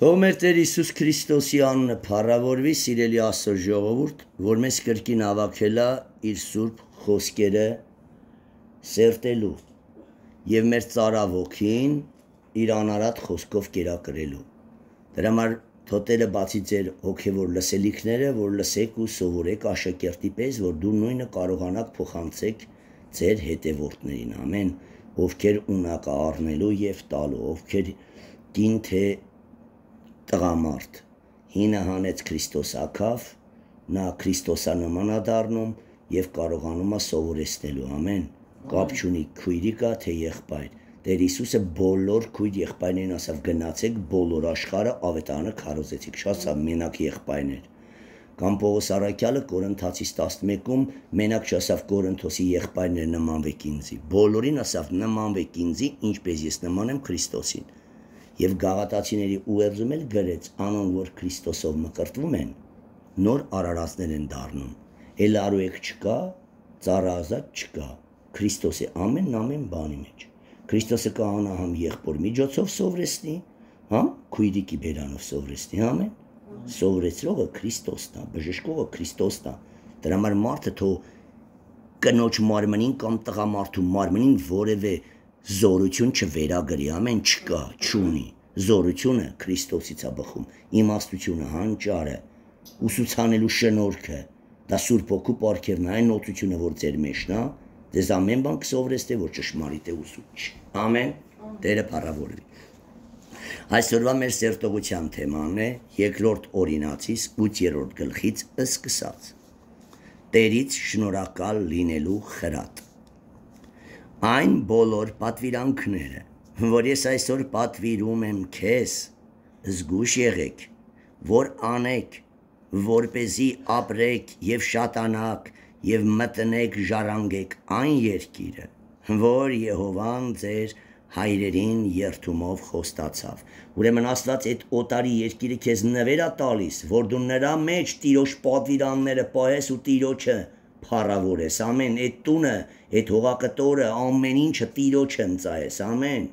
Թող մեր Տեր Հիսուս Քրիստոսի անունը փառավորվի, սիրելի Աստծո ժողովուրդ, որ մեզ կրկին հավաքելա իր սուրբ խոսքերը սերտելու եւ մեր цаրավոքին իր անարատ խոսքով կերակրելու։ Դրա համար թոտերը բացի ձեր հոգևոր լսելիքները, որ լսեք ու սովորեք աշակերտի պես, որ դու նույնը կարողանաք փոխանցեք ձեր հետևորդներին։ Ամեն ովքեր ունակա առնելու եւ տալու, ովքեր դին թե տղամարդ։ Հինը հանեց Քրիստոս ակավ, նա Քրիստոսանման է դառնում եւ կարողանում է սովորեցնելու։ Ամեն։ Կապ չունի քույրիկա թե եղբայր։ Տեր Հիսուսը բոլոր քույր եղբայրներին ասավ գնացեք բոլոր աշխարհը ավետարանը քարոզեցիք շատ սա մենակ եղբայրներ կամ Պողոս Արաքյալը Կորինթացիս 11-ում մենակ չասավ Կորինթոսի եղբայրներ նմանվեք ինձի բոլորին ասավ նմանվեք ինձի ինչպես ես նման եմ Քրիստոսին եւ գաղատացիների ուևզում էլ գրեց անոն որ Քրիստոսով մկրտվում են նոր արարածներ են դառնում էլ արուեք չկա ծառը ազատ չկա Քրիստոսի ամենն ամեն բանի մեջ Քրիստոսը կանահամ եղբոր միջոցով սովրեսնի հա քույրիկի բերանով սովրեսնի ամեն սովրեցրողը Քրիստոսն է բժշկողը Քրիստոսն է դրա համար մարդը թող կնոջ մարմնին կամ տղամարդու մարմնին որևէ որ Զորություն չվերագրի, ամեն չկա, չունի։ Զորությունը Քրիստոսից է բխում, իմաստությունը հանճարը, ուսուցանելու շնորհքը, դա Սուրբ Հոգու պարգևն է, այն օծությունը, որ ձեր մեջն է, դեզ ամեն բան կսովորեստե, որ ճշմարիտ է ուսուցիչ։ Ամեն Տերը փառավորվի։ Այսօրվա մեր սերտողության թեման է երկրորդ օրինացից 8-րդ գլխից սկսած։ Տերից շնորհակալ լինելու խրատ այն բոլոր պատվիրանքները, որ ես այսօր պատվիրում եմ քեզ, զգուշ եղեք, որ անեք, որ เป զի ապրեք եւ շատանակ եւ մտնեք ժառանգեք այն երկիրը, որ Եհովան ձեր հայրերին երթումով խոստացավ։ Ուրեմն Աստված այդ օտարի երկիրը քեզ նվերա տալիս, որ դու նրա մեջ Տիրոջ պատվիրանները պահես ու Տիրոջը փառավոր ես, ամեն այդ տունը, այդ հողակտորը, ամեն ինչը Տիրոջը ընծայես, ամեն։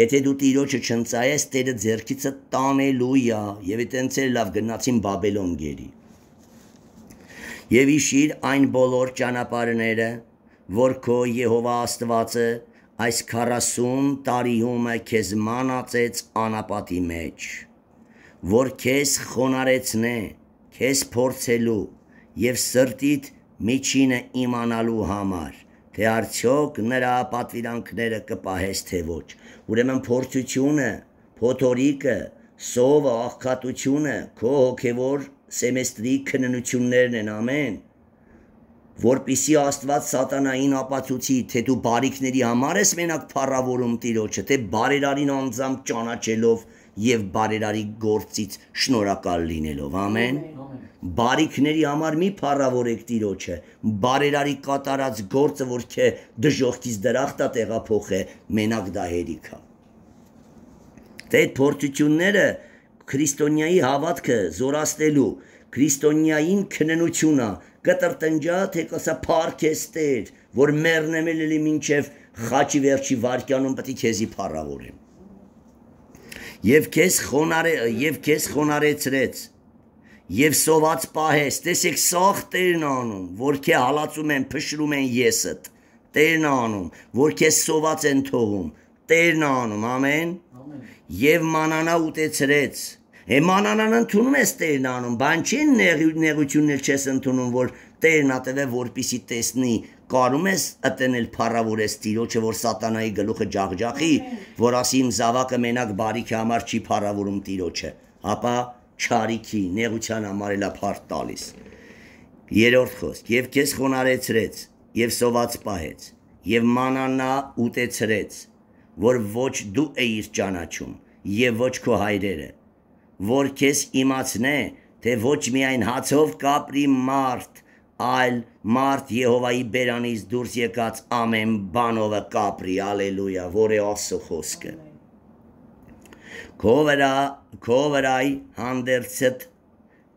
Եթե դու Տիրոջը չընծայես, Տերը ձերքիցը տանելու է, եւ այտենց էլ լավ գնացին Բաբելոն գերի։ Եվ իշիր այն բոլոր ճանապարհները, որ քո Եհովա Աստվածը այս 40 տարիում քեզ մանածեց անապատի մեջ, որ քեզ խոնարեցնե, քեզ փորձելու եւ սրտիդ միջինը իմանալու համար, թե արդյոք նրա պատվիրանքները կպահես թե ոչ։ Ուրեմն փորձությունը, փոթորիկը, սովը, աղքատությունը քո հոգևոր սեմեստրի քննություններն են ամեն որպիսի Աստված սատանային ապացուցի, թե դու բարիքների համար ես մենակ փառավորում Տիրոջը, թե բարերարին անձամբ ճանաչելով եւ բարերարի գործից շնորհակալ լինելով։ Ամեն։ Բարիքների համար մի փառավորեք Տիրոջը։ Բարերարի կատարած գործը, որ քե դժողքից դրախտա տեղափոխե, մենակ դա հերիք է։ Դե այդ փորձությունները քրիստոնյայի հավատքը զորացնելու, քրիստոնյային քննությունա, կտրտնջա թե կասա փարքեստեր, որ մեռնեմ էլ էլի ինչև խաչի վերջի վարքանում պետք է քեզի փառավորեմ եւ քեզ խոնարե եւ քեզ խոնարեցրեց եւ սոված պահես տեսեք սող տերն անում որ քե հալածում են փշրում են եսդ տերն անում որ քեզ սոված են թողում տերն անում ամեն եւ մանանա ուտեցրեց Է մանանան ընդունում ես տերն անում, բան չի նեղություններ չես ընդունում, որ տերն ատել է, որպիսի տեսնի կարում ես ըտենել փառավոր ես Տիրոջը, որ սատանայի գլուխը ջախջախի, որ ասի իմ զավակը մենակ բարիքի համար չի փառավորում Տիրոջը, ապա չարիքի, նեղության համար էլա փարտ տալիս։ Երրորդ խոսք, եւ քեզ խոնարեցրեց, եւ սոված պահեց, եւ մանանա ուտեցրեց, որ ոչ դու էիր ճանաչում, եւ ոչ քո հայրերը, որ քեզ իմացնե, թե ոչ միայն հացով կապրի մարդ, այլ մարդ Եհովայի բերանից դուրս եկած ամեն բանովը կապրի, ալելույա, որ է Աստծո խոսքը։ Քո վրա, քո վրայ հանդերձդ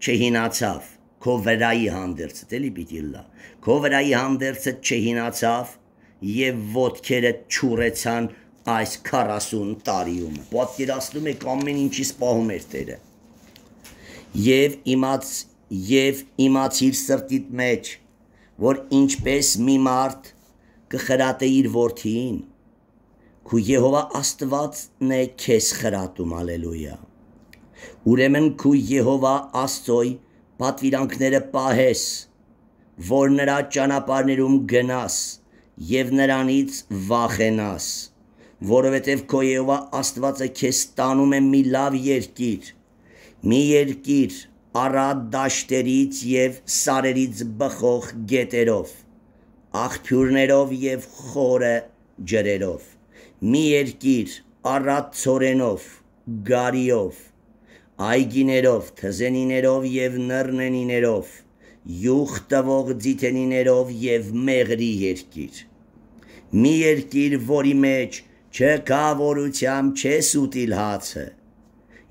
չհինացավ, քո վրայի հանդերձդ էլի պիտի լա։ Քո վրայի հանդերձդ չհինացավ եւ ոդքերը ճուրեցան այս 40 տարիում։ Պատկերացնում եք ամեն ինչից պահում էր Տերը։ Եվ իմաց եւ իմացիր սրտիդ մեջ որ ինչպես մի մարդ կխրատե իր որդին, քու Եհովա Աստվածն է քեզ խրատում, հալելույա։ Ուրեմն քու Եհովա Աստծոյ պատվիրանքները պահես, որ նրա ճանապարներում գնաս եւ նրանից վախենաս, որովհետեւ քո Եհովա Աստվածը քեզ տանում է մի լավ երկիր, մի երկիր, առատ դաշտերից եւ սարերից բխող գետերով, աղբյուրներով եւ խորը ջրերով, մի երկիր առատ ծորենով, գարիով, այգիներով, թզենիներով եւ նռնենիներով, յուղ տվող ձիթենիներով եւ մեղրի երկիր։ Մի երկիր, որի մեջ չկա որությամբ չես ուտիլ հացը,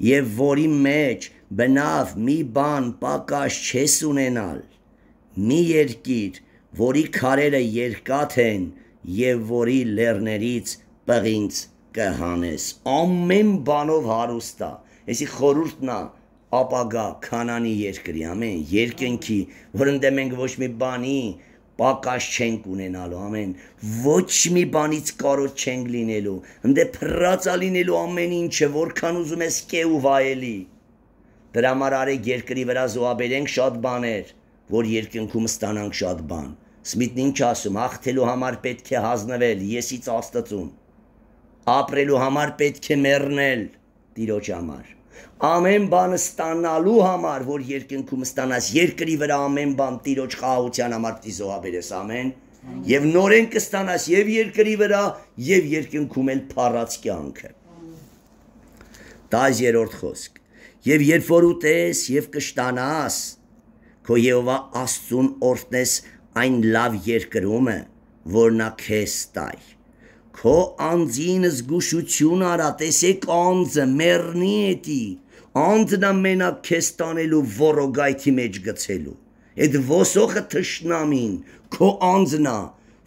եւ որի մեջ բնավ մի բան պակաս չես ունենալ։ Մի երկիր, որի քարերը երկաթ են եւ որի լեռներից պղինց կհանես։ Ամեն բանով հարուստա։ Էսի խորուրդն է ապագա քանանի երկրի, ամեն երկնքի, որընդե մենք ոչ մի բանի պակաս չենք ունենալու, ամեն ոչ մի բանից կարոտ չենք լինելու, ընդե փռածա լինելու ամեն ինչը, որքան ուզում ես կեու վայելի։ Դրա համար արեք երկրի վրա զոհաբերենք շատ բաներ, որ երկնքում ստանանք շատ բան։ Սմիթն ինչ ասում, հաղթելու համար պետք է հազնվել եսից աստծուն։ Ապրելու համար պետք է մեռնել Տիրոջ համար։ Ամեն բանը ստանալու համար, որ երկնքում ստանաս, երկրի վրա ամեն բան Տիրոջ խաղաղության համար պիտի զոհաբերես ամեն։ Եվ նորեն կստանաս եւ երկրի վրա, եւ երկնքում էլ փառած կյանքը։ 10-րդ խոսք։ Եվ երբ որ ուտես եւ կշտանաս, քո Եհովա Աստծուն օրտնես այն լավ երկրումը, որ նա քեզ տայ։ Քո անձին զգուշություն արա, տեսեք անձը մեռնի էտի, անձնա մենակ քեզ տանելու ռոռոգայթի մեջ գցելու։ Այդ ոսոխը թշնամին, քո անձնա,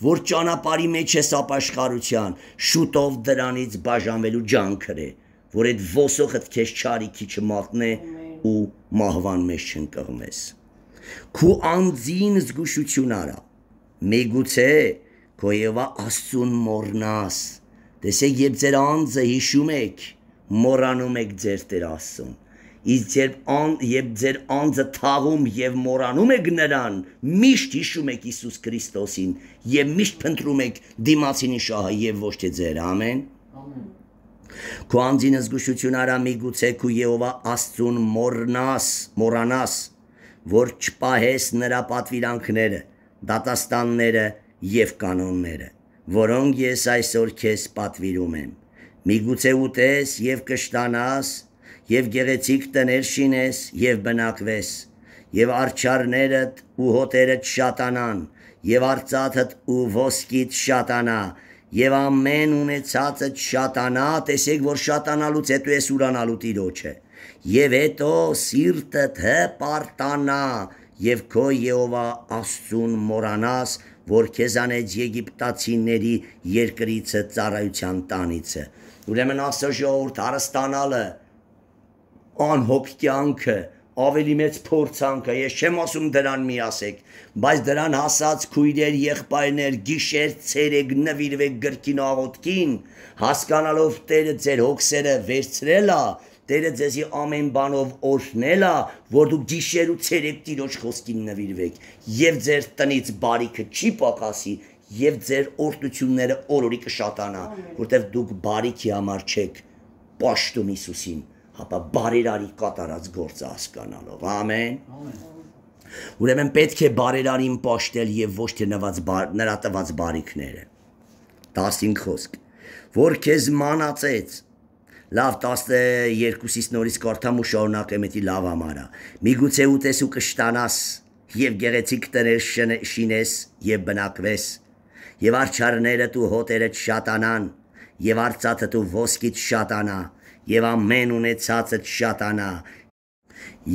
որ ճանապարի մեջ ես ապաշխարության, շուտով դրանից բաժանվելու ջանքր է որ այդ ոսոխդ քեզ չարիքի չմատնե ու մահվան մեջ չընկղմես։ Քու անձին զգուշություն արա։ Միգուցե քո եւա աստուն մորնաս։ Տեսեք, երբ ձեր անձը հիշում եք, մորանում եք ձեր Տեր Աստծուն։ Իսկ երբ ան երբ ձեր անձը թաղում եւ մորանում եք նրան, միշտ հիշում եք Իսուս Քրիստոսին եւ միշտ փնտրում եք դիմացինի շահը եւ ոչ թե ձեր։ Ամեն։ Ամեն։ Քո անձին զգուշություն արա միգուցե քու Եհովա Աստծուն մոռնաս, մոռանաս, որ չպահես նրա պատվիրանքները, դատաստանները եւ կանոնները, որոնք ես այսօր քեզ պատվիրում եմ։ Միգուցե ուտես եւ կշտանաս եւ գեղեցիկ տներ շինես եւ բնակվես եւ արչարներդ ու հոտերդ շատանան եւ արծաթդ ու ոսկիդ շատանա եւ ամեն ունեցածը շատանա, տեսեք, որ շատանալուց հետո ես ուրանալու Տիրոջը։ Եվ հետո սիրտդ հպարտանա եւ քո Եհովա Աստծուն մորանաս, որ քեզանից եգիպտացիների երկրիցը ծառայության տանիցը։ Ուրեմն աստծո ժողովուրդ հարստանալը անհոգ կյանքը ավելի մեծ փորձանքը, ես չեմ ասում դրան մի ասեք, բայց դրան հասած քույրեր, եղբայրներ, գիշեր, ցերեկ նվիրվեք գրքին աղոտքին, հասկանալով Տերը ձեր հոգսերը վերցրել է, Տերը ձեզի ամեն բանով օրհնել է, որ դուք գիշեր ու ցերեկ Տիրոջ խոսքին նվիրվեք, եւ ձեր տնից բարիքը չի պակասի, եւ ձեր օրհնությունները օրորի կշատանա, որտեղ դուք բարիքի համար չեք, պաշտում Հիսուսին։ Ա ապա բարերարի կատարած գործը հասկանալով։ Ամեն։ Ամեն։ Ուրեմն պետք է բարերարին ճաշտել եւ ոչ թե նված նրա տված բարիքները։ 15 խոսք։ Որ քեզ մանացեց։ Լավ 12-ից նորից կարդամ ու շարունակեմ էտի լավ ամարա։ Միգուցե ուտես ու կշտանաս եւ գեղեցիկ տներ շինես եւ բնակվես։ Եվ արչարներդ ու հոտերդ շատանան, եւ արծաթդ ու ոսկիդ շատանա, եւ ամեն ունեցածդ շատանա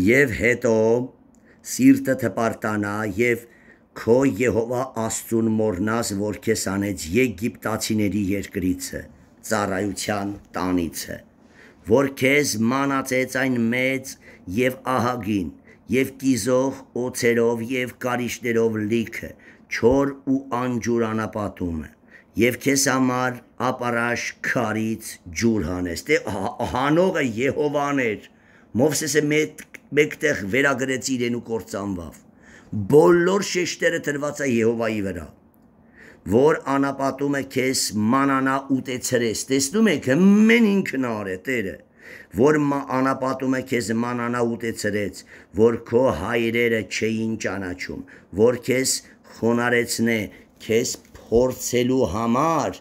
եւ հետո սիրտը թպարտանա եւ քո Եհովա Աստուն մորնաս, որ քեզ անեց Եգիպտացիների երկրիցը, ծառայության տանիցը, որ քեզ մանածեց այն մեծ եւ ահագին եւ կիզող օծերով եւ կարիշներով լիքը, չոր ու անջուրանապատումը եւ քեզ համար ապարաշ քարից ջուր հանես։ Դե հանողը Եհովան էր։ Մովսեսը մեկտեղ վերագրեց իրեն ու կործանվավ։ Բոլոր շեշտերը դրված է Եհովայի վրա, որ անապատումը քեզ մանանա ուտեցրես։ Տեսնում եք, մեն ինքն արե Տերը, որ անապատումը քեզ մանանա ուտեցրեց, որ քո հայրերը չէին ճանաչում, որ քեզ խոնարեցնե, քեզ փորձելու համար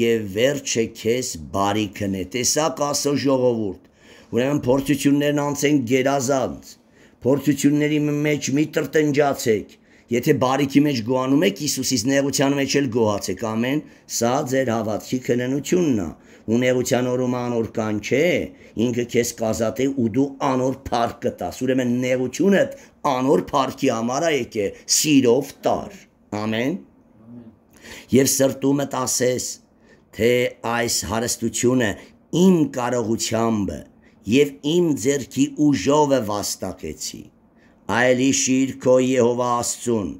եւ վերջը քեզ բարի կնե։ Տեսակ ասո ժողովուրդ։ Ուրեմն փորձություններն անցեն գերազանց։ Փորձությունների մեջ մի տրտնջացեք։ Եթե բարիքի մեջ գոանում եք Հիսուսից նեղության մեջ էլ գոհացեք, ամեն, սա ձեր հավատքի քննությունն է։ Ու նեղության օրում անոր կան չէ, ինքը քեզ կազատե ու դու անոր փառք կտաս։ Ուրեմն նեղությունդ անոր փառքի համար է եկե, սիրով տար։ Ամեն եւ սրտումդ ասես, թե այս հարստությունը իմ կարողությամբ եւ իմ ձեռքի ուժով է վաստակեցի։ Այլ իշիր քո Եհովա Աստծուն,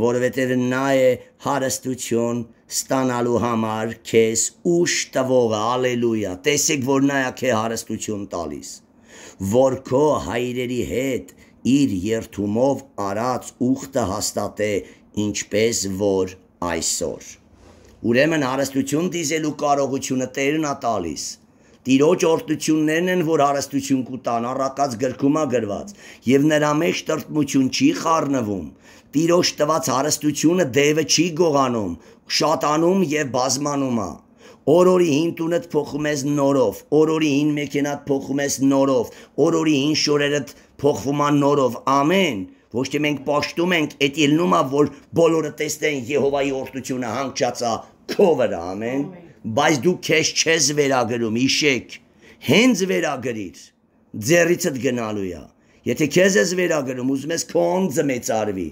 որովհետև նա է հարստություն ստանալու համար քեզ ուշ տվողը, ալելույա։ Տեսեք, որ նա է քե հարստություն տալիս, որ քո հայրերի հետ իր երթումով արած ուխտը հաստատե, ինչպես որ այսօր։ Ուրեմն հարստություն դիզելու կարողությունը Տերն է տալիս։ Տիրոջ օրդություններն են, որ հարստություն կուտան, առակած գրքումա գրված, եւ նրա մեջ տրտմություն չի խառնվում։ Տիրոջ տված հարստությունը դևը չի գողանում, շատանում եւ բազմանում է։ Օրորի հին տունդ փոխում ես նորով, օրորի հին մեքենատ փոխում ես նորով, օրորի հին շորերդ փոխվում են նորով։ Ամեն ոչ թե մենք ողջտում ենք այդ ելնումա, որ բոլորը տեսնեն Եհովայի օրհնությունը հանգչացա քո վրա, ամեն, բայց դու քեզ չես վերագրում, իշեք, հենց վերագրիր, ձեռիցդ գնալու է։ Եթե քեզ ես վերագրում, ուզում ես քո անձը մեծարվի,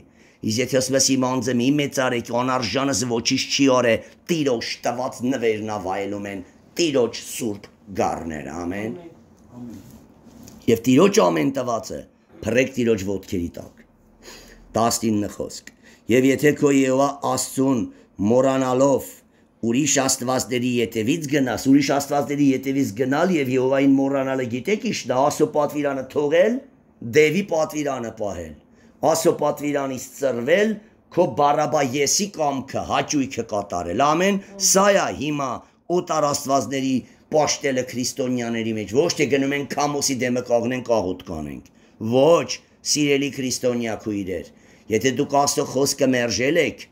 Իս եթե ասում ես իմ անձը մի մեծարեք, անարժանս ոչինչ չի արե, տիրոջ տված նվերն ավայելում են, տիրոջ սուրբ գառներ, ամեն։ Եվ տիրոջ ամեն տվածը, փրեք տիրոջ ոդքերի տակ։ 19 խոսք։ Եվ եթե քո Եհովա Աստծուն մորանալով ուրիշ աստվածների յետևից գնաս, ուրիշ աստվածների յետևից գնալ եւ Եհովային մորանալը գիտեք ի՞նչ դա ասո պատվիրանը թողել, դևի պատվիրանը պահել։ Ասո պատվիրանից ծրվել, քո բարաբա եսի կամքը, հաճույքը կատարել։ Ամեն սա է հիմա օտար աստվածների պաշտելը քրիստոնյաների մեջ։ Ոչ թե գնում են կամոսի դեմը կողնեն կաղուտ կանենք։ Ոչ, սիրելի քրիստոնյա քույրեր, Եթե դուք Աստծո խոսքը մերժել եք,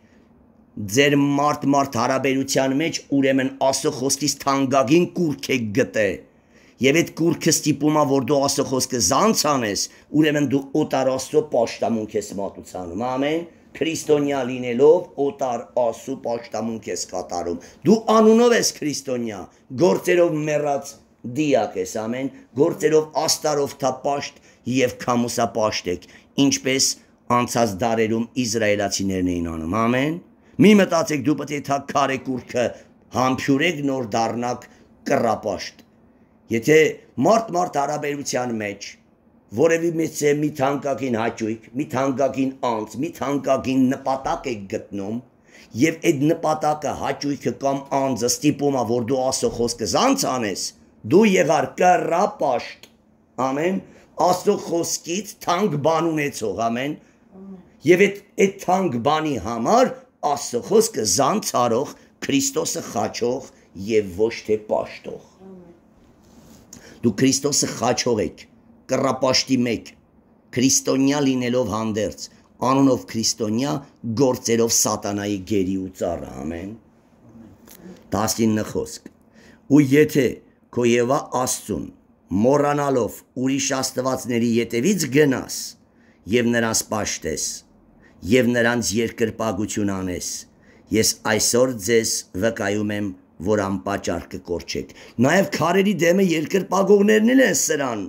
ձեր մարդ-մարդ հարաբերության մեջ ուրեմն Աստծո խոսքից թանկագին կուրք եք գտե։ Եվ այդ կուրքը ստիպում է, որ դու Աստծո խոսքը զանց անես, ուրեմն դու օտար Աստծո աշտամունք ես մատուցանում։ Ամեն։ Քրիստոնյա լինելով օտար Աստծո աշտամունք ես կատարում։ Դու անունով ես քրիստոնյա, գործերով մեռած դիակ ես ամեն, գործերով աստարով թապաշտ եւ քամուսապաշտ եք, ինչպես անցած դարերում Իսրայելացիներն էին անում։ Ամեն։ Մի մտածեք դու պետք է թա քարե կուրքը համբյուրեք նոր դառնաք կռապաշտ։ Եթե մարդ-մարդ հարաբերության մեջ որևէ մեծ մի թանկագին հաճույք, մի թանկագին անց, մի թանկագին նպատակ եք գտնում, եւ այդ նպատակը հաճույքը կամ անձը ստիպում է որ դու աստծո խոսքը զանց անես, դու եղար կռապաշտ։ Ամեն։ Աստծո խոսքից թանկ բան ունեցող, ամեն Եվ այդ այդ թանկ բանի համար Աստծո խոսքը զանց արող, Քրիստոսը խաչող եւ ոչ թե պաշտող։ Դու Քրիստոսը խաչող եք, կռապաշտի մեկ, քրիստոնյա լինելով հանդերձ, անոնով քրիստոնյա, գործերով սատանայի գերի ու ծառը, ամեն։ 19 խոսք։ Ու եթե քո Եվա Աստուն մորանալով ուրիշ աստվածների յետևից գնաս, եւ նրանց պաշտես եւ նրանց երկրպագություն անես ես այսօր ձեզ վկայում եմ որ անպաճար կկորչեք նաեւ քարերի դեմը երկրպագողներն են սրան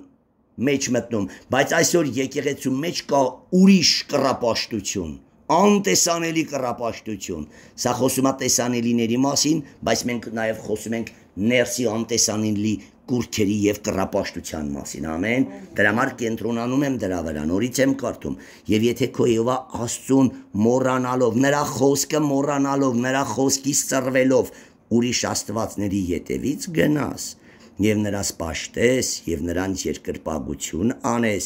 մեջ մտնում բայց այսօր եկեղեցու մեջ կա ուրիշ կռապաշտություն անտեսանելի կռապաշտություն սա խոսում է տեսանելիների մասին բայց մենք նաեւ խոսում ենք ներսի անտեսանելի կուրքերի եւ կռապաշտության մասին, ամեն։ Դրա համար կենտրոնանում եմ դրա վրա, նորից եմ կարդում։ Եվ եթե քո Եհովա Աստծուն մոռանալով, նրա խոսքը մոռանալով, նրա խոսքից ծռվելով ուրիշ աստվածների յետևից գնաս, եւ նրանց ճաշտես եւ նրանց երկրպագություն անես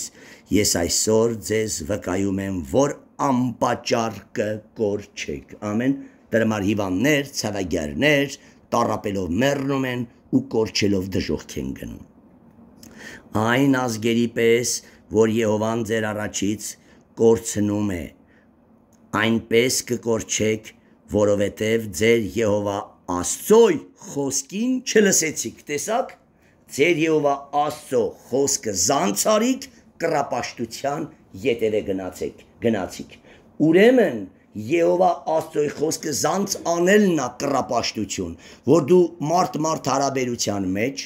ես այսօր ձեզ վկայում եմ որ անպաճար կկորչեք ամեն դրամար հիվանդներ ցավագերներ տարապելով մեռնում են ու կորչելով դժոխք են գնում։ Այն ազգերի պես, որ Եհովան ձեր առաջից կորցնում է, այնպես կկորչեք, որովհետև ձեր Եհովա Աստծոյ խոսքին չլսեցիք, տեսակ, ձեր Եհովա Աստծո խոսքը զանցարիք կրապաշտության ետևե գնացեք, գնացիք։ Ուրեմն Եհովա Աստծոյի խոսքը զանց անելն է կռապաշտություն, որ դու մարդ-մարդ հարաբերության մեջ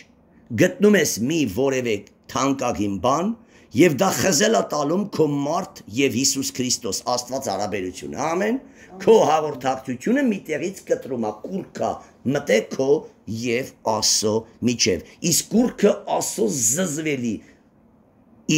գտնում ես մի որևէ թանկագին բան եւ դա խզելա տալում քո մարդ եւ Հիսուս Քրիստոս Աստված հարաբերությունը։ Ամեն։ Քո հաղորդակցությունը միտեղից կտրում է կուրքա մտե քո եւ Աստծո միջև։ Իսկ կուրքը Աստծո զզվելի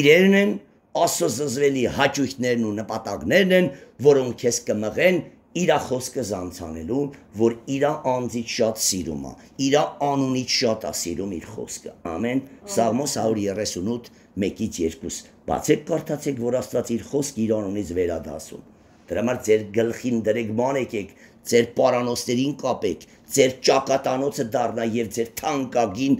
իրերն են Աստծո զզվելի հաճույքներն ու նպատակներն են, որոնք քեզ կմղեն իր խոսքը զանցանելու, որ իր անձից շատ սիրում է, իր անունից շատ է սիրում իր խոսքը։ Ամեն Սաղմոս 138 1-ից 2։ Բացեք կարդացեք, որ Աստված իր խոսքը իր անունից վերադասում։ Դրա համար ձեր գլխին դրեք մանեք եք ձեր պարանոցներին կապեք, ձեր ճակատանոցը դառնա եւ ձեր թանկագին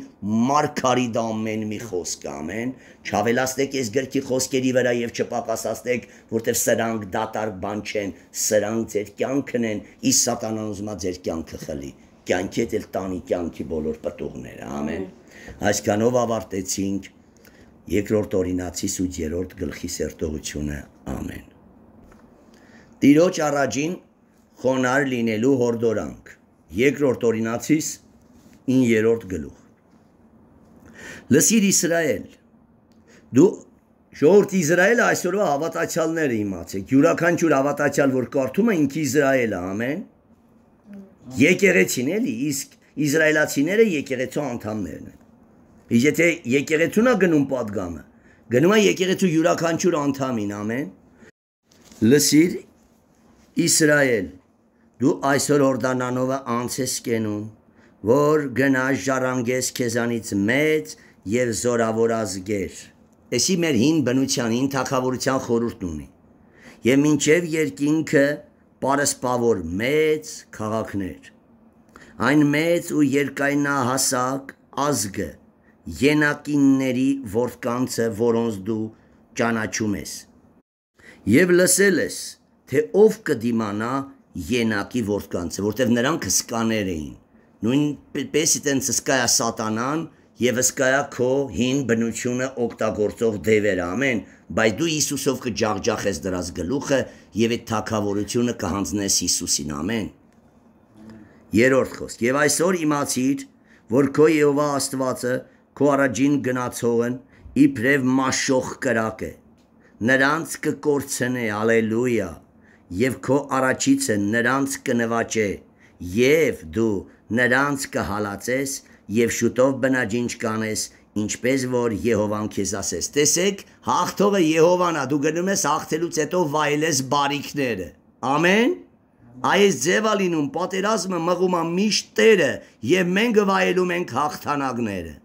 մարգարիդ ամեն մի խոսք ամեն չավելացնեք այս գրքի խոսքերի վրա եւ չպակասացնեք որտեւ սրանք դատարկ բան չեն սրանք ձեր կյանքն են ի սատանան ուզմա ձեր կյանքը խլի կյանքի հետ էլ տանի կյանքի բոլոր պատուղները ամեն այսքանով ավարտեցինք երկրորդ օրինացիս ու երրորդ գլխի սերտողությունը ամեն Տիրոջ առաջին խոնար լինելու հորդորանք։ Երկրորդ օրինացիս 9-րդ գլուխ։ Լսիր Իսրայել։ Դու ժողովուրդ Իսրայելը այսօրվա հավատացյալները իմացեք։ Յուրաքանչյուր հավատացյալ, որ կարդում է ինքը Իսրայել է, ամեն։ Եկեղեցին էլի, իսկ Իսրայելացիները եկեղեցու անդամներն են։ Իսկ եթե եկեղեցուն է գնում падգամը, գնում է եկեղեցու յուրաքանչյուր անդամին, ամեն։ Լսիր Իսրայել դու այսօր օրդանանովը անցես կենում, որ գնաս ժառանգես քեզանից մեծ եւ զորավոր ազգեր։ Էսի մեր հին բնությանին թակավորության խորհուրդն ունի։ Եվ մինչև երկինքը պարսպավոր մեծ քաղաքներ։ Այն մեծ ու երկայնահասակ ազգը ենակինների ворկանցը, որոնց դու ճանաչում ես։ Եվ լսել ես, թե ով կդիմանա Ենակի որդկանցը, որտեվ նրանք հսկաներ էին։ Նույնպես այտենց հսկայա սատանան եւ հսկայա քո հին բնությունը օգտագործող դևերը, ամեն, բայց դու Հիսուսով կջախջախես դրած գլուխը եւ այդ թակավորությունը կհանձնես Հիսուսին, ամեն։ Երորդ խոսք. Եվ այսօր իմացիր, որ քո Եհովա Աստվածը քո առաջին գնացողն իբրև մաշող կրակ է։ Նրանց կկորցնե, հալելույա եւ քո առաջիցը նրանց կնվաճե եւ դու նրանց կհալածես եւ շուտով բնաջինչ կանես ինչպես որ Եհովան քեզ ասես տեսեք հաղթողը Եհովան է դու գնում ես հաղթելուց հետո վայելես բարիքները ամեն այս ձևա լինում պատերազմը մղում է միշտ Տերը եւ մենք վայելում ենք հաղթանակները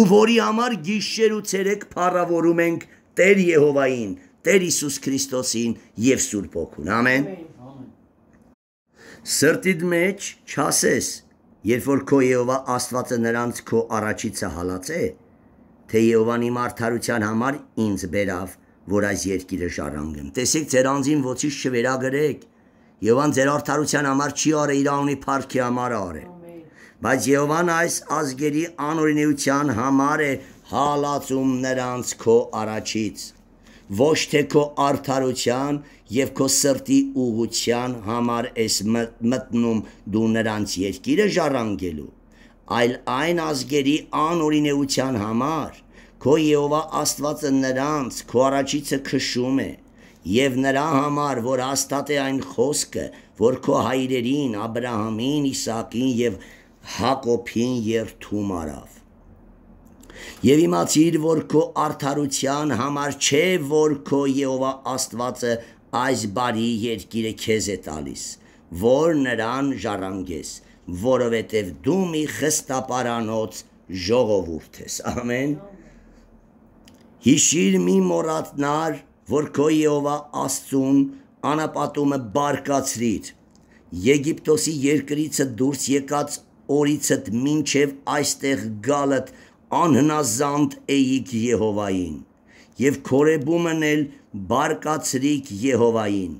ու որի համար գիշեր ու ցերեկ փառավորում ենք Տեր Եհովային Տեր Հիսուս Քրիստոսին եւ Սուրբ Օգուն։ Ամեն։ Սրտիդ մեջ չասես, երբ որ քո Եհովա Աստվածը նրանց քո առաջիցը հալած է, թե Եհովան իմ արդարության համար ինձ բերավ, որ այս երկիրը շարանգեմ։ Տեսեք, ձեր անձին ոչինչ չվերագրեք։ Եհովան ձեր արդարության համար չի արել, իր ունի փառքի համար արել բայց Եհովան այս ազգերի անօրինության համար է հալածում նրանց քո առաջից ոչ թե քո արդարության եւ քո սրտի ուղության համար ես մտնում դու նրանց երկիրը ժառանգելու, այլ այն ազգերի անօրինեության համար, քո Եհովա Աստվածը նրանց քո առաջիցը քշում է եւ նրա համար, որ հաստատ է այն խոսքը, որ քո հայրերին Աբրահամին, Իսահակին եւ Հակոբին երթում արավ Եվ իմացիր, որ քո արդարության համար չէ, որ քո Եհովա Աստվածը այս բարի երկիրը քեզ է տալիս, որ նրան ժառանգես, որովհետև դու մի խստապարանոց ժողովուրդ ես։ Ամեն։ Հիշիր մի մոռատնար, որ քո Եհովա Աստծուն անապատումը բարկացրիր։ Եգիպտոսի երկրիցը դուրս եկած օրիցդ մինչև այստեղ գալդ անհնազանդ էիք Եհովային եւ Քորեբումն էլ բարկացրիք Եհովային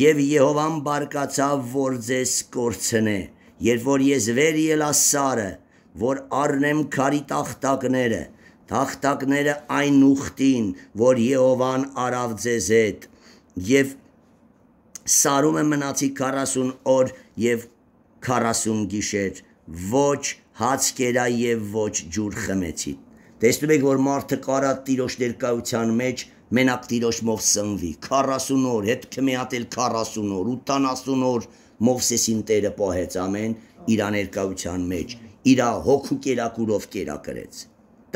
եւ Եհովան բարկացավ որ ձեզ կորցնե երբ որ ես վեր ելա Սարը որ առնեմ քարի տախտակները տախտակները այն ուխտին որ Եհովան արավ ձեզ հետ եւ Սարում մնացի 40 օր եւ 40 գիշեր ոչ հաց կերա եւ ոչ ջուր խմեցի։ Տեսնում եք, որ մարդը կարա տիրոջ ներկայության մեջ մենակ տիրոջ մով սնվի 40 օր, հետ քմեատել 40 օր, 80 օր Մովսեսին Տերը պահեց ամեն իր ներկայության մեջ, իր հոգու կերակուրով կերակրեց։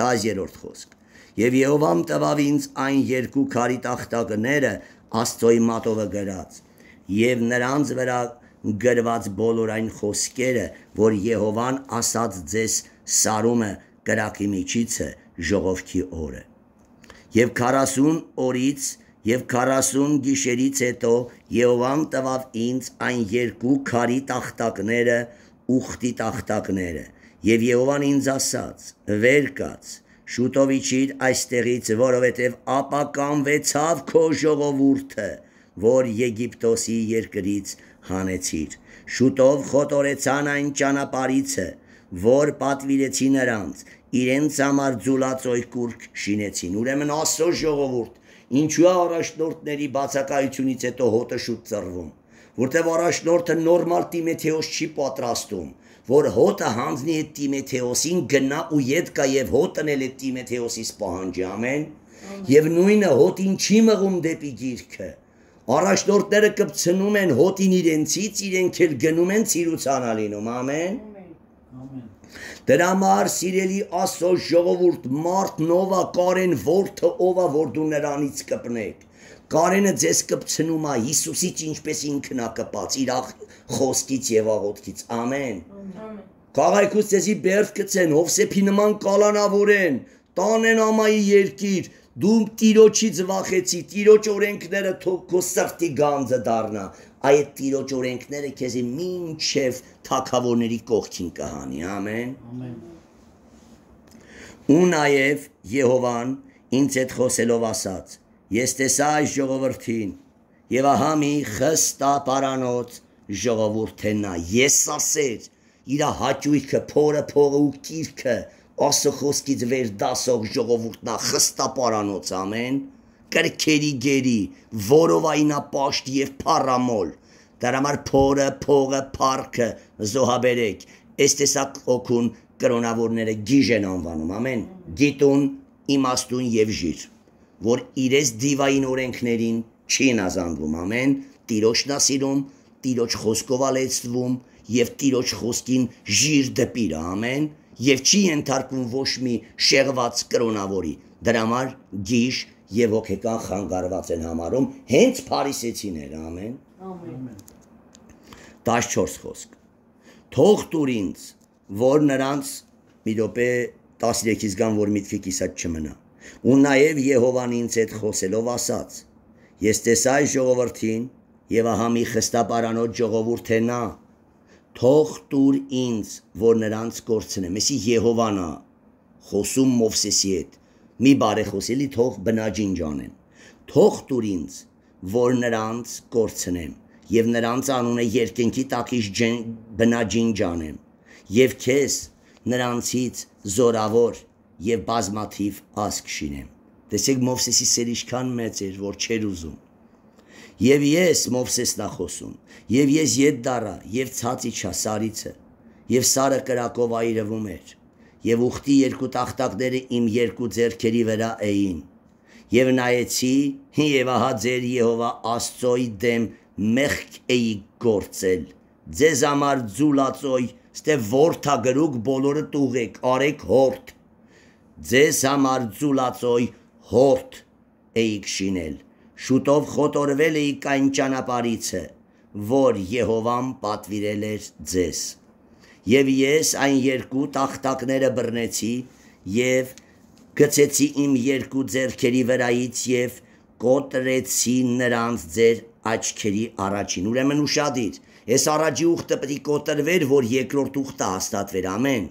10-րդ խոսք։ Եվ Եհովան տվավ ինձ այն երկու քարի տախտակները Աստծոյի մատովը գրած, եւ նրանց վրա գրված բոլոր այն խոսքերը, որ Եհովան ասաց ձեզ սարումը կրակի միջից է ժողովքի օրը։ Եվ 40 օրից եւ 40 գիշերից հետո Եհովան տվավ ինձ այն երկու քարի տախտակները, ուխտի տախտակները, եւ Եհովան ինձ ասաց. «Վեր կաց, շուտով իջիր այստեղից, որովհետև ապականվեցավ քո ժողովուրդը, որ Եգիպտոսի երկրից հանեցիր։ Շուտով խոտորեցան այն ճանապարիցը, որ պատվիրեցի նրանց, իրենց համար ձուլած օյկուրք շինեցին։ Ուրեմն աստծո ժողովուրդ, ինչու է առաջնորդների բացակայությունից հետո հոտը շուտ ծռվում, որտեղ առաջնորդը նորմալ Տիմեթեոս չի պատրաստում, որ հոտը հանձնի է Տիմեթեոսին գնա ու ետ կա եւ հոտն էլ է Տիմեթեոսից պահանջի, ամեն։ Եվ նույնը հոտին չի մղում դեպի գիրքը Առաջնորդները կպցնում են հոտին իրենցից, իրենք էլ գնում են ցիրուցանա լինում, ամեն։ Ամեն։ Դրա համար սիրելի Աստծո ժողովուրդ մարդ նովա Կարեն որդը ովա որ դու նրանից կպնեք։ Կարենը ձեզ կպցնում է Հիսուսից ինչպես ինքն է կպած իր խոսքից եւ աղոթքից։ Ամեն։ Կաղայքուց ձեզի բերդ կցեն, Հովսեփի նման կալանավորեն, տանեն ամայի երկիր, դու տիրոջից վախեցի, տիրոջ օրենքները թող քո սրտի գանձը դառնա։ Այդ տիրոջ օրենքները քեզի մինչև թակավորների կողքին կհանի։ Ամեն։ Ամեն։ Ու նաև Եհովան ինձ այդ խոսելով ասաց. Ես տեսա այս ժողովրդին եւ ահա մի խստապարանոց ժողովուրդ է նա։ Ես ասեց իր հաճույքը, փորը, փողը ու կիրքը Աստծո խոսքից վեր դասող ժողովուրդնա խստապարանոց ամեն կրքերի գերի որովայնա պաշտ եւ փառամոլ դրա համար փորը փողը парքը զոհաբերեք այս տեսակ օքուն կրոնավորները գիժ են անվանում ամեն գիտուն իմաստուն եւ ժիր որ իրենց դիվային օրենքներին չի նազանդվում ամեն տիրոջնա սիրում տիրոջ խոսքով ալեցվում եւ տիրոջ խոսքին ժիր դպիր ամեն եւ չի ենթարկվում ոչ մի շեղված կրոնավորի։ Դրա համար գիժ եւ ոգեկան խանգարված են համարում հենց փարիսեցիները, ամեն։ Ամեն։ 14 խոսք։ Թող տուր ինձ, որ նրանց միջոպե 13-ից գան որ միտքի կիսած չմնա։ Ու նաև Եհովան ինձ այդ խոսելով ասաց. Ես տեսա այս ժողովրդին եւ ահա մի խստապարանոց ժողովուրդ է նա, թող տուր ինձ, որ նրանց կորցնեմ։ Եսի Եհովան է խոսում Մովսեսի հետ։ Մի բարեխոսելի թող բնաջին ջանեն։ Թող տուր ինձ, որ նրանց կորցնեմ եւ նրանց անունը երկնքի տակից բնաջին ջանեմ եւ քեզ նրանցից զորավոր եւ բազմաթիվ ազգ շինեմ։ Տեսեք Մովսեսի սերիշքան մեծ էր, որ չեր ուզում Եվ ես Մովսեսն ախոսում, եւ ես Եդդարա, եւ Ցածիչա Սարիցը, եւ Սարը կրակով այրվում էր, եւ ուխտի երկու տախտակները իմ երկու ձեռքերի վրա էին։ Եվ նայեցի, եւ ահա ձեր Եհովա Աստծոյի դեմ մեղք էի գործել։ Ձեզ համար զուլացոյ, ստե ворթա գրուկ բոլորը տուղեք, արեք հորթ։ Ձեզ համար զուլացոյ հորթ էի շինել շուտով խոտորվել էիք այն ճանապարիցը, որ Եհովան պատվիրել էր ձեզ։ Եվ ես այն երկու տախտակները բռնեցի եւ գցեցի իմ երկու ձեռքերի վրայից եւ կոտրեցի նրանց ձեր աչքերի առաջին։ Ուրեմն ուշադիր, այս առաջի ուխտը պետք է կոտրվեր, որ երկրորդ ուխտը հաստատվեր։ Ամեն։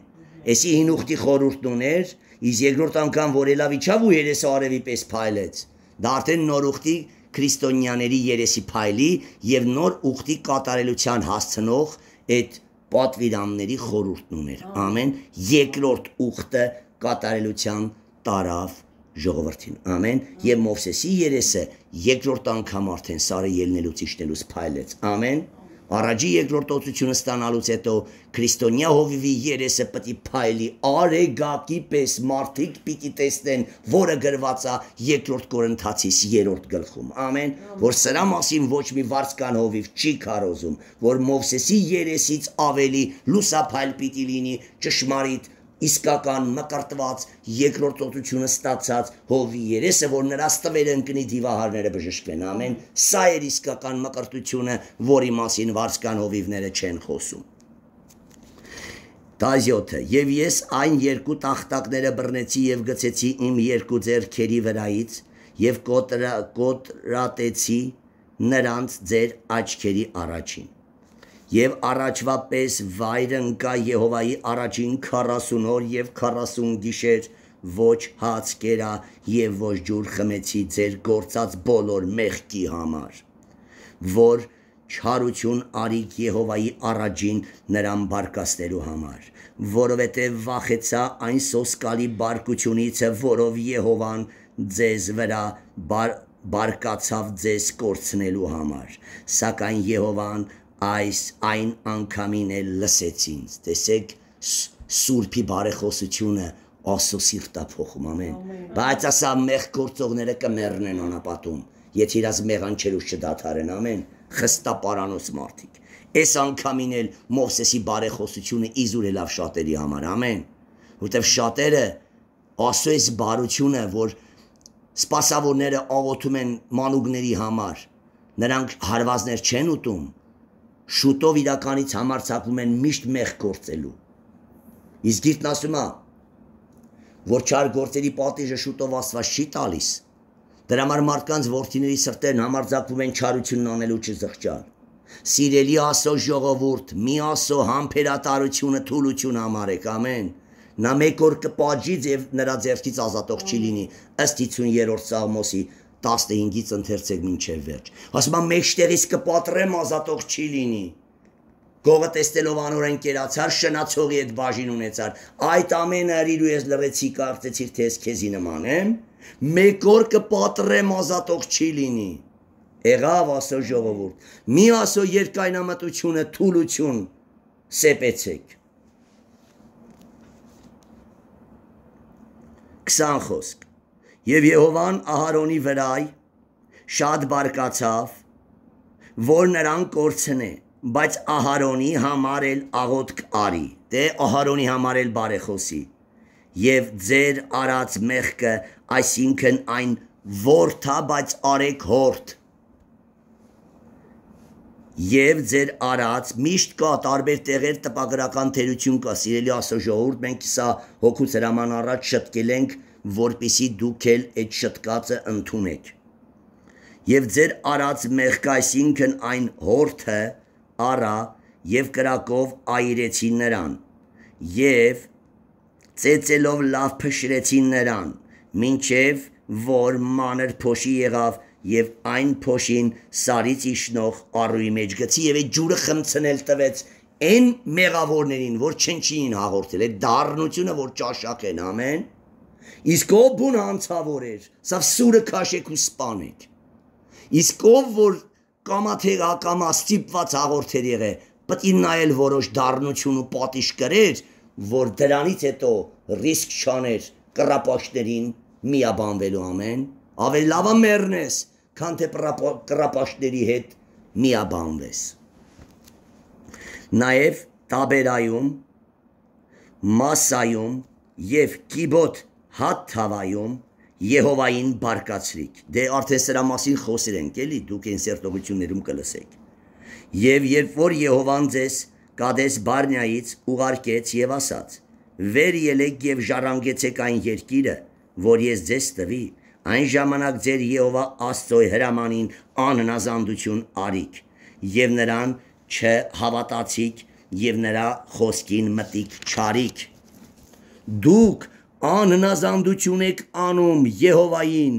Էսի հին ուխտի խորհուրդն ուներ, իսկ երկրորդ անգամ որ ելավ իջավ ու երեսը արևի պես փայլեց Դա արդեն նոր ուխտի քրիստոնյաների երեսի փայլի եւ նոր ուխտի կատարելության հասցնող այդ պատվիրանների խորհուրդն ուներ։ Ամեն երկրորդ ուխտը կատարելության տարավ ժողովրդին։ Ամեն եւ Մովսեսի երեսը երկրորդ անգամ արդեն սարը ելնելուց իջնելուց փայլեց։ Ամեն։ Ա Առաջի երկրորդ օծությունը ստանալուց հետո քրիստոնյա հովիվի երեսը պիտի փայլի արեգակի պես մարդիկ պիտի տեսնեն, որը գրված է երկրորդ Կորինթացիս 3-րդ գլխում։ Ամեն, որ սրա մասին ոչ մի վարսկան հովիվ չի քարոզում, որ Մովսեսի երեսից ավելի լուսափայլ պիտի լինի ճշմարիտ իսկական մկրտված երկրորդ օտությունը ստացած հովի երեսը, որ նրանց տվեր ընկնի դիվահարները բժշկվեն։ Ամեն սա էր իսկական մկրտությունը, որի մասին վարսկան հովիվները չեն խոսում։ 17-ը եւ ես այն երկու տախտակները բռնեցի եւ գցեցի իմ երկու ձեռքերի վրայից եւ կոտրա կոտրատեցի նրանց ձեր աչքերի առաջին եւ առաջվա պես վայր ընկա Եհովայի առաջին 40 օր եւ 40 գիշեր ոչ հաց կերա եւ ոչ ջուր խմեցի ձեր գործած բոլոր մեղքի համար որ չարություն արիք Եհովայի առաջին նրան բարկաստելու համար որովհետեւ վախեցա այն սոսկալի բարկությունից որով Եհովան ձեզ վրա բար, բարկացավ ձեզ կորցնելու համար սակայն Եհովան այս այն անգամին էլ լսեցին տեսեք սուրբի բարեխոսությունը ասո սիրտա փոխում ամեն բայց ասա մեղ գործողները կմեռնեն անապատում եթե իրաց մեղան չերուշ չդադարեն ամեն խստապարանոց մարդիկ այս անգամին էլ մովսեսի բարեխոսությունը իզուր ելավ շատերի համար ամեն որտեվ շատերը ասո այս բարությունը որ սպասավորները աղոթում են մանուկների համար նրանք հարվածներ չեն ուտում շուտով իրականից համարցակվում են միշտ մեղ գործելու։ Իսկ գիրտն ասում է, որ չար գործերի պատիժը շուտով ասված չի տալիս։ Դրա համար մարդկանց ворթիների սրտերն համարձակվում են չարությունն անելու չզղջալ։ Սիրելի ասո ժողովուրդ, մի ասո համբերատարությունը թուլություն համարեք, ամեն։ Նա մեկ օր կպաճի ձև նրա ձեռքից ազատող չի լինի, ըստ 50-րդ Սաղմոսի 1 15-ից ընթերցեք մինչև վերջ։ Ասում եմ մեջտեղից կպատրեմ ազատող չի լինի։ Գողը տեստելով անորեն կերացար, շնացողի այդ բաժին ունեցար։ Այդ ամենը իրու ես լվեցի կարծեցիր թե ես քեզի նման եմ։ Մեկ օր կպատրեմ ազատող չի լինի։ Եղավ ասո ժողովուրդ։ Մի ասո երկայնամտությունը թուլություն սեպեցեք։ 20 խոսք Եվ Եհովան Ահարոնի վրայ շատ բարկացավ, որ նրան կորցնե, բայց Ահարոնի համար էլ աղոտք արի, դե Ահարոնի համար էլ բարեխոսի։ Եվ ձեր արած մեղքը, այսինքն այն ворթա, բայց արեք հորթ։ Եվ ձեր արած միշտ կա տարբեր տեղեր տպագրական թերություն կա, սիրելի աստծո ժողովուրդ, մենք սա հոգուց հրաման առաջ շտկել ենք որpիսի դուք էլ այդ շտկածը ընդունեք։ Եվ ձեր արած մեղքը, այսինքն այն հորթը, արա եւ կրակով այրեցին նրան եւ ծեծելով լավ փշրեցին նրան, մինչև որ մանր փոշի եղավ եւ այն փոշին սարից իշնող առուի մեջ գցի եւ այդ ջուրը խմցնել տվեց այն մեղավորներին, որ չնչին հաղորդել, այդ դառնությունը, որ ճաշակ են, ամեն։ Իսկ ով բուն անցավոր էր, սա սուրը քաշեք ու սպանեք։ Իսկ ով որ կամաթեր ակամա ստիպված հաղորդեր եղե, պետք է նայել որոշ դառնություն ու պատիժ կրեր, որ դրանից հետո ռիսկ չաներ կրապաշտերին միաբանվելու ամեն, ավելի լավա մեռնես, քան թե կրապաշտերի հետ միաբանվես։ Նաև Տաբերայում, Մասայում եւ Կիբոտ հաթավայում Եհովային բարկացրիք։ Դե արդեն սրա մասին խոսիր ենք, էլի դուք այն սերտողություններում կլսեք։ Եվ երբ որ Եհովան ձեզ Կադես Բարնյայից ուղարկեց եւ ասաց. «Վեր ելեք եւ ժառանգեցեք այն երկիրը, որ ես ձեզ տվի, այն ժամանակ ձեր Եհովա Աստծո հրամանին անհնազանդություն արիք եւ նրան չհավատացիք եւ նրա խոսքին մտիկ չարիք»։ Դուք անհնազանդություն եք անում Եհովային,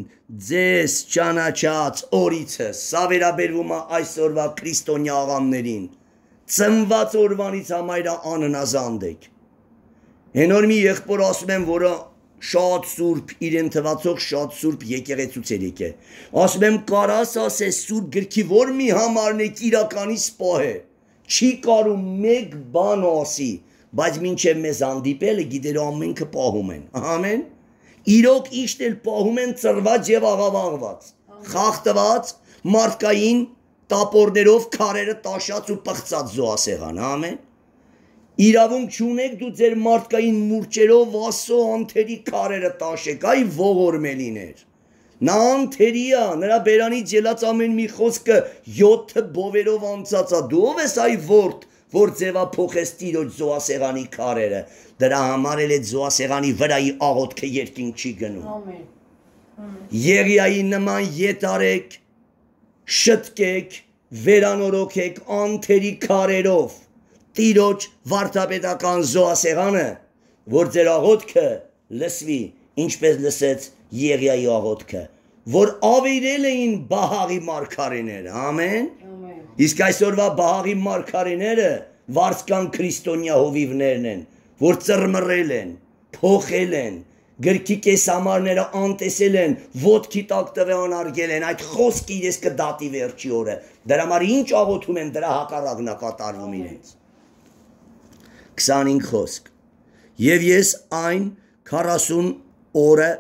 ձեզ ճանաչած օրիցը։ Սա վերաբերվում է այսօրվա քրիստոնյա աղաններին։ Ծնված օրվանից համայրա անհնազանդ եք։ Հենոր մի եղբոր ասում եմ, որը շատ սուրբ իրեն թվացող շատ սուրբ եկեղեցուց էր եկե։ Ասում եմ կարաս ասես սուրբ գրքի որ մի համարն է իրականից սպահ է։ Չի կարող մեկ բան ասի բայց մինչև մեզ հանդիպելը գիտեր ամենքը պահում են։ Ամեն։ Իրոք իշտ էլ պահում են ծրված եւ աղավաղված, խախտված մարդկային տապորներով քարերը տաշած ու պղծած զոհասեղան, ամեն։ Իրավունք չունեք դու ձեր մարդկային մուրճերով ասո անթերի քարերը տաշեք, այ ողորմելիներ։ Նա անթերի է, նրա բերանից ելած ամեն մի խոսքը 7 բովերով անցածա։ Դու ով ես այ ворթ, որ ձևափոխես Տիրոջ զոհասեղանի քարերը, դրա համար էլ այդ զոհասեղանի վրայի աղոթքը երկին չի գնում։ Ամեն։ Եղիայի նման յետարեք, շտկեք, վերանորոգեք անթերի քարերով Տիրոջ վարդապետական զոհասեղանը, որ ձեր աղոթքը լսվի, ինչպես լսեց Եղիայի աղոթքը, որ ավիրել էին Բահարի մարգարեներ, ամեն։ Իսկ այսօրվա բահաղի մարգարիները վարսկան քրիստոնյա հովիվներն են, որ ծռմռել են, փոխել են, գրքի կես համարները անտեսել են, ոդքի տակ տվե անարգել են, այդ խոսքը իրես կդատի վերջի օրը։ Դրա համար ինչ աղոթում են դրա հակառակն է կատարվում իրենց։ 25 խոսք։ Եվ ես այն 40 օրը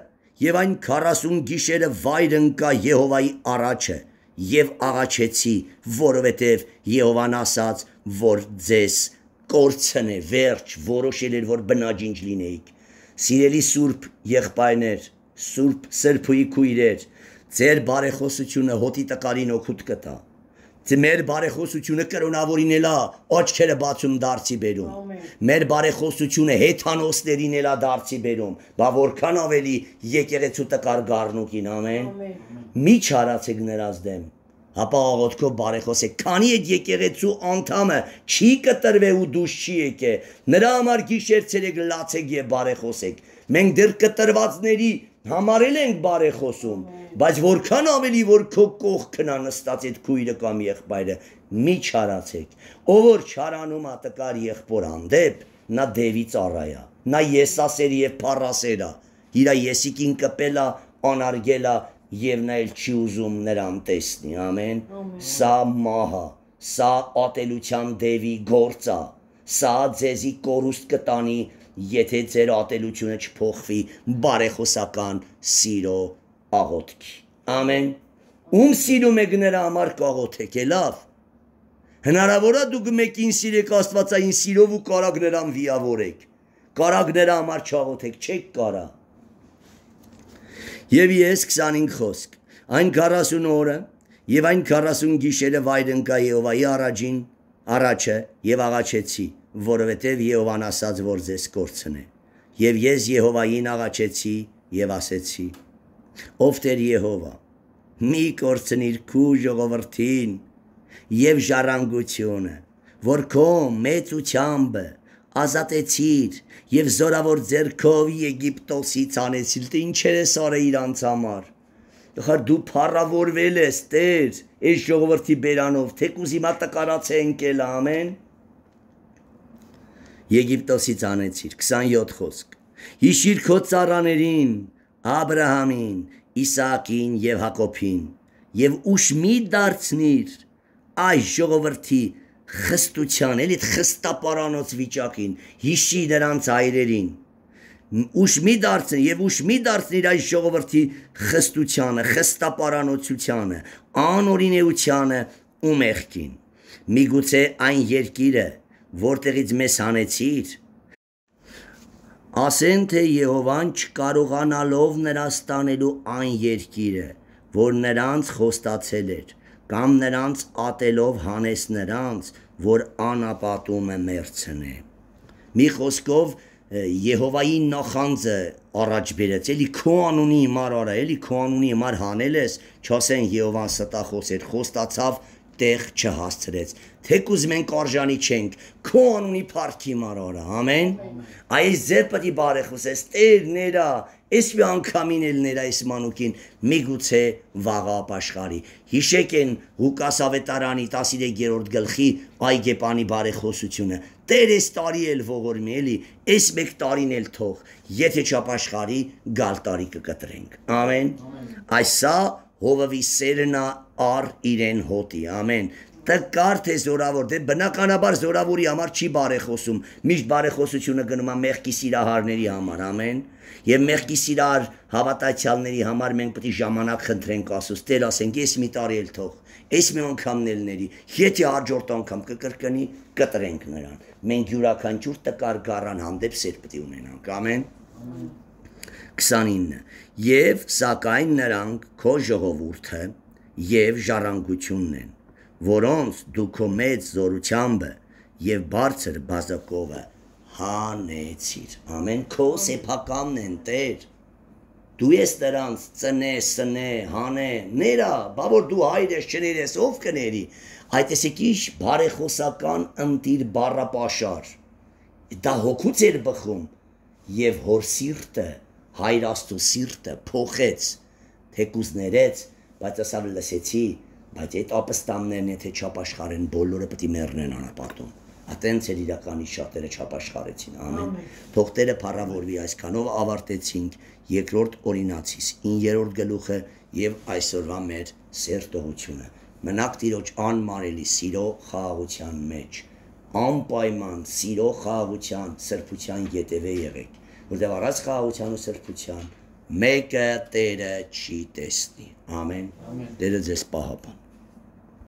եւ այն 40 գիշերը վայր ընկա Եհովայի առաջը եւ աղաչեցի, որովհետեւ Եհովան ասաց, որ ձեզ կորցնե վերջ, որոշել էր որ բնաջինջ լինեիք։ Սիրելի Սուրբ եղբայրներ, Սուրբ Սրբույի քույրեր, ձեր բարեխոսությունը հոտի տկարին օգուտ կտա։ Մեր բարեխոսությունը կրոնավորին էլա աչքերը բացում դարձի բերում։ Մեր բարեխոսությունը հեթանոսներին էլա դարձի բերում։ Բա որքան ավելի եկեղեցու տկար գառնուկին, ամեն։ Մի չարացեք նրանց դեմ։ Հապաղաղոթքով բարեխոս է։ Քանի այդ եկեղեցու անդամը չի կտրվե ու դուս չի եկե։ Նրա համար գիշեր ցերեկ լացեք եւ բարեխոսեք։ Մենք դեռ կտրվածների համարել ենք բարեխոսում։ Ամեն բայց որքան ավելի որ քո կողքն է նստած այդ քույրը կամ եղբայրը, մի չարացեք։ Ով որ չարանում է տկար եղբոր հանդեպ, նա դևի ծառայա, նա եսասերի եւ փառասերա։ Իր եսիկին կպելա, անարգելա եւ նա էլ չի ուզում նրան տեսնի։ Ամեն։ Սա մահա, սա ատելության դևի գործա։ Սա ձեզի կորուստ կտանի, եթե ձեր ատելությունը չփոխվի բարեխոսական սիրո աղոթք։ Ամեն։ Ում սիրում եք նրա համար կաղոթեք, է լավ։ Հնարավորա դուք մեկին սիրեք Աստվածային սիրով ու կարակ նրան վիավորեք։ Կարակ նրա համար չաղոթեք, չեք կարա։ Եվ ես 25 խոսք, այն 40 օրը եւ այն 40 գիշերը վայր ընկա Եհովայի առաջին առաջը եւ աղաչեցի, որովհետեւ Եհովան ասաց, որ ձեզ կորցնե։ Եվ ես Եհովային աղաչեցի եւ ասեցի ով Տեր Եհովա մի կորցնիր քու ժողովրդին եւ ժառանգությունը որ քո մեծությամբ ազատեցիր եւ զորավոր ձերքով Եգիպտոսից անեցիլ դե ինչ ես արել իրանց համար Ախր դու փառավորվել ես Տեր այս ժողովրդի բերանով թեկուզ հիմա տկարացենք էլ ամեն Եգիպտոսից անեցիր 27 խոսք Հիշիր քո цаրաներին Աբ รา համին, Իսահակին եւ Հակոբին եւ ուշ մի դարձնիր այս ժողովրդի խստության, էլի խստապարանոց վիճակին, հիշի նրանց հայրերին։ Ուշ մի դարձնի եւ ուշ մի դարձնիր այս ժողովրդի խստությանը, խստապարանոցությանը, անօրինեությանը ու մեղքին։ Միգուցե այն երկիրը, որտեղից մեզ հանեցիր, ասեն թե Եհովան չկարողանալով նրա ստանելու այն երկիրը, որ նրանց խոստացել էր, կամ նրանց ատելով հանես նրանց, որ անապատումը մերցնե։ Մի խոսքով Եհովայի նախանձը առաջ բերեց, էլի քո անունի հիմար արա, էլի քո անունի հիմար հանել ես, չասեն Եհովան ստախոս էր, խոստացավ տեղ չհասցրեց։ Թեկուզ մենք արժանի չենք քո անունի փառքի մարորը։ Ամեն։ Այս ձեր պետք է բարեխոսես Տեր ներա, այս մի անգամին էլ ներա այս մանուկին միգուցե վաղա ապաշխարի։ Հիշեք են Հուկաս ավետարանի 13-րդ գլխի այգեպանի բարեխոսությունը։ Տեր այս տարի էլ ողորմի էլի, այս մեկ տարին էլ թող, եթե չապաշխարի, գալ տարի կկտրենք։ Ամեն։ Այս սա Հովվի սերնա առ իրեն հոտի, ամեն, տկար թե զորավոր, դե բնականաբար զորավորի համար չի բարեխոսում, միշտ բարեխոսությունը գնում է մեղքի սիրահարների համար, ամեն, եւ մեղքի սիրահար հավատացյալների համար մենք պետք է ժամանակ խնդրենք Աստծո, Տեր ասենք, ես մի տարի էլ թող, ես մի անգամն էլ ների, եթե հաջորդ անգամ կկրկնի, կտրենք նրան։ Մենք յուրաքանչյուր տկար գառան հանդեպ սեր պետք է ունենանք, ամեն։ 29 Եվ սակայն նրանք քո ժողովուրդը եւ ժառանգությունն են, որոնց դու քո մեծ զորությամբ եւ բարձր բազակովը հանեցիր։ Ամեն քո սեփականն են, Տեր։ Դու ես նրանց ծնե, սնե, հանե, ներա, բա որ դու հայրես չներես, ով կների։ Այդ էսեք ինչ բարեխոսական ընտիր բառապաշար։ Դա հոգուց էր բխում եւ հոր սիրտը, հայր աստու սիրտը փոխեց, թեկուզ ներեց բայց ես ավ լսեցի, բայց այդ ապստամներն եթե չապաշխարեն, բոլորը պետք է մեռնեն անապատում։ Ատենց էր իրականի շատերը չապաշխարեցին, ամեն։ Թող Տերը փառավորվի այսքանով ավարտեցինք երկրորդ օրինացիս, 9-րդ գլուխը եւ այսօրվա մեր սերտողությունը։ Մնաք Տիրոջ անմարելի սիրո խաղաղության մեջ անպայման սիրո խաղաղության, սրբության յետևե եղեք, որտեղ առած խաղաղության ու սրբության մեկը Տերը չի տեսնի։ Ամեն։ Տերը ձեզ պահապան։